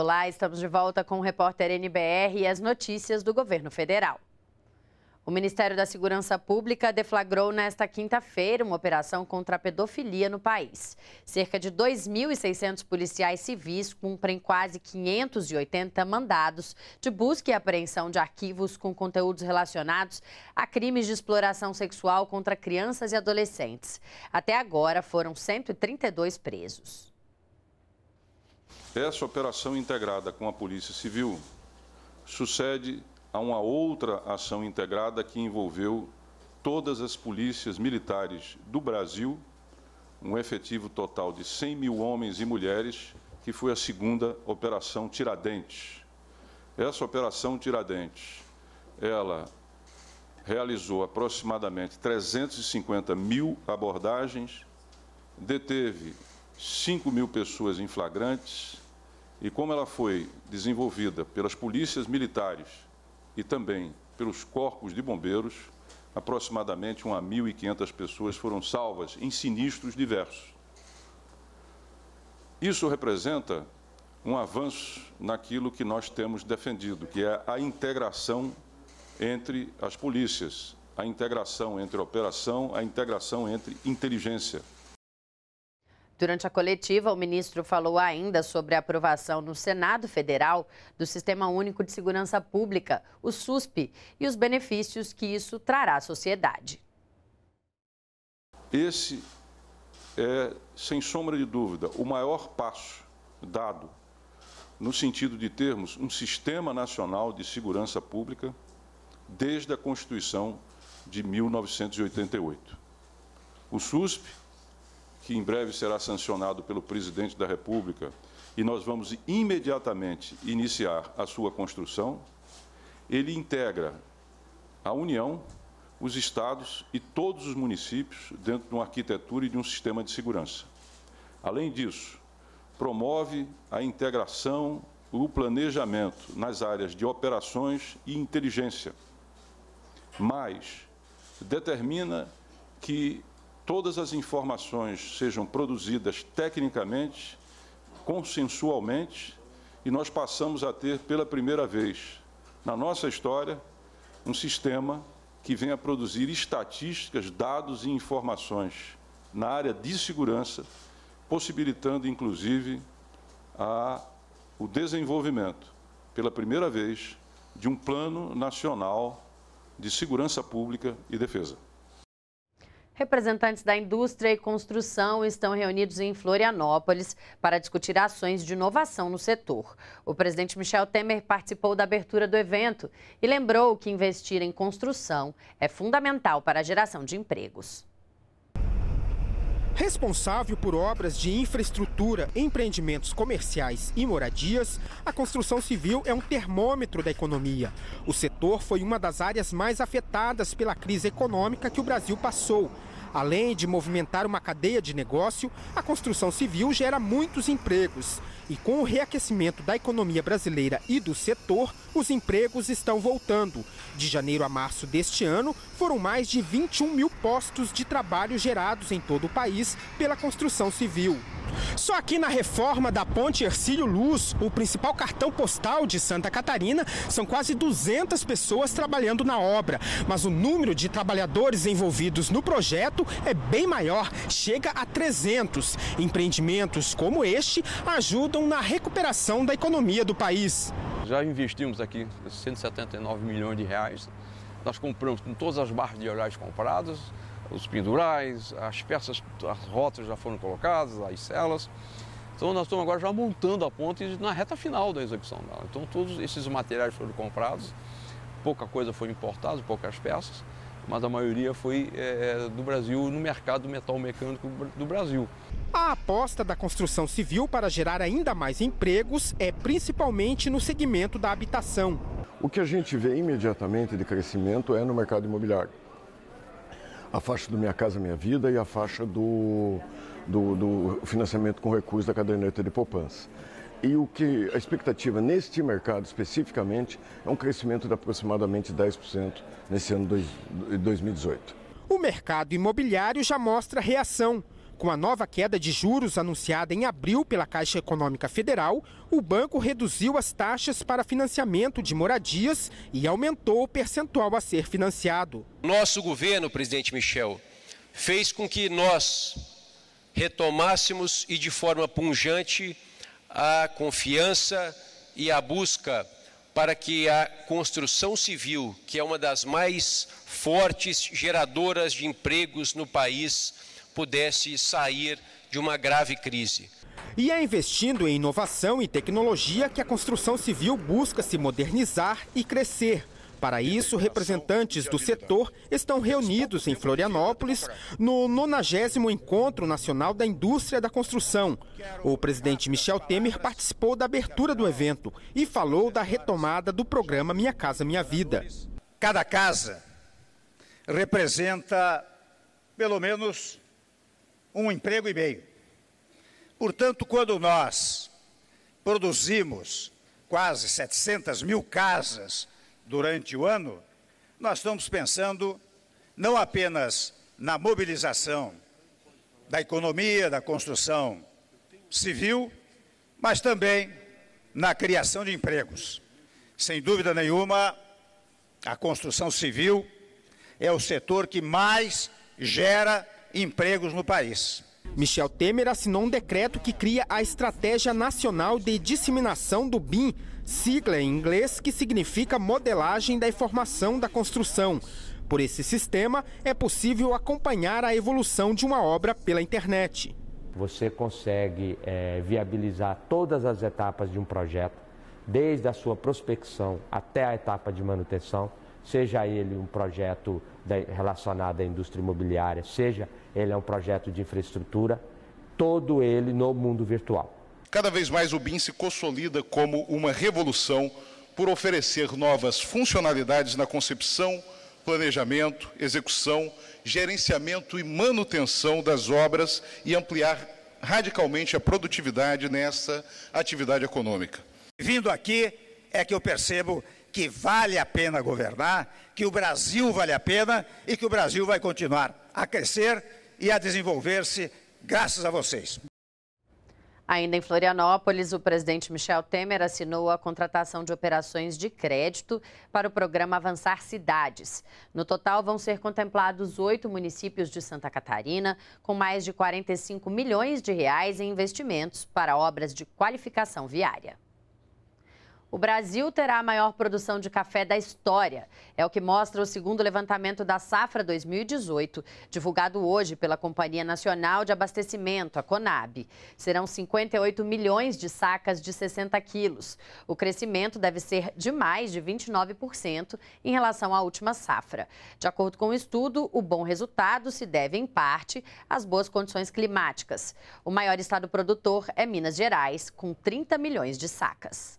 Olá, estamos de volta com o repórter NBR e as notícias do governo federal. O Ministério da Segurança Pública deflagrou nesta quinta-feira uma operação contra a pedofilia no país. Cerca de 2.600 policiais civis cumprem quase 580 mandados de busca e apreensão de arquivos com conteúdos relacionados a crimes de exploração sexual contra crianças e adolescentes. Até agora foram 132 presos. Essa operação integrada com a Polícia Civil sucede a uma outra ação integrada que envolveu todas as polícias militares do Brasil, um efetivo total de 100 mil homens e mulheres, que foi a segunda Operação Tiradentes. Essa Operação Tiradentes, ela realizou aproximadamente 350 mil abordagens, deteve 5 mil pessoas em flagrantes, e como ela foi desenvolvida pelas polícias militares e também pelos corpos de bombeiros, aproximadamente 1 a 1.500 pessoas foram salvas em sinistros diversos. Isso representa um avanço naquilo que nós temos defendido, que é a integração entre as polícias, a integração entre operação, a integração entre inteligência. Durante a coletiva, o ministro falou ainda sobre a aprovação no Senado Federal do Sistema Único de Segurança Pública, o SUSP, e os benefícios que isso trará à sociedade. Esse é, sem sombra de dúvida, o maior passo dado no sentido de termos um sistema nacional de segurança pública desde a Constituição de 1988. O SUSP que em breve será sancionado pelo presidente da República, e nós vamos imediatamente iniciar a sua construção, ele integra a União, os estados e todos os municípios dentro de uma arquitetura e de um sistema de segurança. Além disso, promove a integração, o planejamento nas áreas de operações e inteligência, mas determina que todas as informações sejam produzidas tecnicamente, consensualmente, e nós passamos a ter pela primeira vez na nossa história um sistema que venha produzir estatísticas, dados e informações na área de segurança, possibilitando inclusive a, o desenvolvimento, pela primeira vez, de um plano nacional de segurança pública e defesa. Representantes da indústria e construção estão reunidos em Florianópolis para discutir ações de inovação no setor. O presidente Michel Temer participou da abertura do evento e lembrou que investir em construção é fundamental para a geração de empregos. Responsável por obras de infraestrutura, empreendimentos comerciais e moradias, a construção civil é um termômetro da economia. O setor foi uma das áreas mais afetadas pela crise econômica que o Brasil passou Além de movimentar uma cadeia de negócio, a construção civil gera muitos empregos. E com o reaquecimento da economia brasileira e do setor, os empregos estão voltando. De janeiro a março deste ano, foram mais de 21 mil postos de trabalho gerados em todo o país pela construção civil. Só aqui na reforma da Ponte Ercílio Luz, o principal cartão postal de Santa Catarina, são quase 200 pessoas trabalhando na obra. Mas o número de trabalhadores envolvidos no projeto é bem maior, chega a 300. Empreendimentos como este ajudam na recuperação da economia do país. Já investimos aqui 179 milhões de reais. Nós compramos com todas as barras de cereais compradas, os pendurais, as peças, as rotas já foram colocadas, as celas. Então nós estamos agora já montando a ponte na reta final da execução dela. Então todos esses materiais foram comprados, pouca coisa foi importada, poucas peças, mas a maioria foi é, do Brasil no mercado metal mecânico do Brasil. A aposta da construção civil para gerar ainda mais empregos é principalmente no segmento da habitação. O que a gente vê imediatamente de crescimento é no mercado imobiliário a faixa do Minha Casa Minha Vida e a faixa do, do, do financiamento com recursos da caderneta de poupança. E o que a expectativa neste mercado especificamente é um crescimento de aproximadamente 10% nesse ano de 2018. O mercado imobiliário já mostra reação. Com a nova queda de juros anunciada em abril pela Caixa Econômica Federal, o banco reduziu as taxas para financiamento de moradias e aumentou o percentual a ser financiado. Nosso governo, presidente Michel, fez com que nós retomássemos e de forma punjante a confiança e a busca para que a construção civil, que é uma das mais fortes geradoras de empregos no país, pudesse sair de uma grave crise. E é investindo em inovação e tecnologia que a construção civil busca se modernizar e crescer. Para isso, representantes do setor estão reunidos em Florianópolis no 90 Encontro Nacional da Indústria da Construção. O presidente Michel Temer participou da abertura do evento e falou da retomada do programa Minha Casa Minha Vida. Cada casa representa pelo menos um emprego e meio. Portanto, quando nós produzimos quase 700 mil casas durante o ano, nós estamos pensando não apenas na mobilização da economia, da construção civil, mas também na criação de empregos. Sem dúvida nenhuma, a construção civil é o setor que mais gera empregos no país. Michel Temer assinou um decreto que cria a Estratégia Nacional de Disseminação do BIM, sigla em inglês que significa Modelagem da Informação da Construção. Por esse sistema, é possível acompanhar a evolução de uma obra pela internet. Você consegue é, viabilizar todas as etapas de um projeto, desde a sua prospecção até a etapa de manutenção seja ele um projeto relacionado à indústria imobiliária, seja ele é um projeto de infraestrutura, todo ele no mundo virtual. Cada vez mais o BIM se consolida como uma revolução por oferecer novas funcionalidades na concepção, planejamento, execução, gerenciamento e manutenção das obras e ampliar radicalmente a produtividade nessa atividade econômica. Vindo aqui é que eu percebo que vale a pena governar, que o Brasil vale a pena e que o Brasil vai continuar a crescer e a desenvolver-se graças a vocês. Ainda em Florianópolis, o presidente Michel Temer assinou a contratação de operações de crédito para o programa Avançar Cidades. No total, vão ser contemplados oito municípios de Santa Catarina, com mais de 45 milhões de reais em investimentos para obras de qualificação viária. O Brasil terá a maior produção de café da história. É o que mostra o segundo levantamento da safra 2018, divulgado hoje pela Companhia Nacional de Abastecimento, a Conab. Serão 58 milhões de sacas de 60 quilos. O crescimento deve ser de mais de 29% em relação à última safra. De acordo com o estudo, o bom resultado se deve, em parte, às boas condições climáticas. O maior estado produtor é Minas Gerais, com 30 milhões de sacas.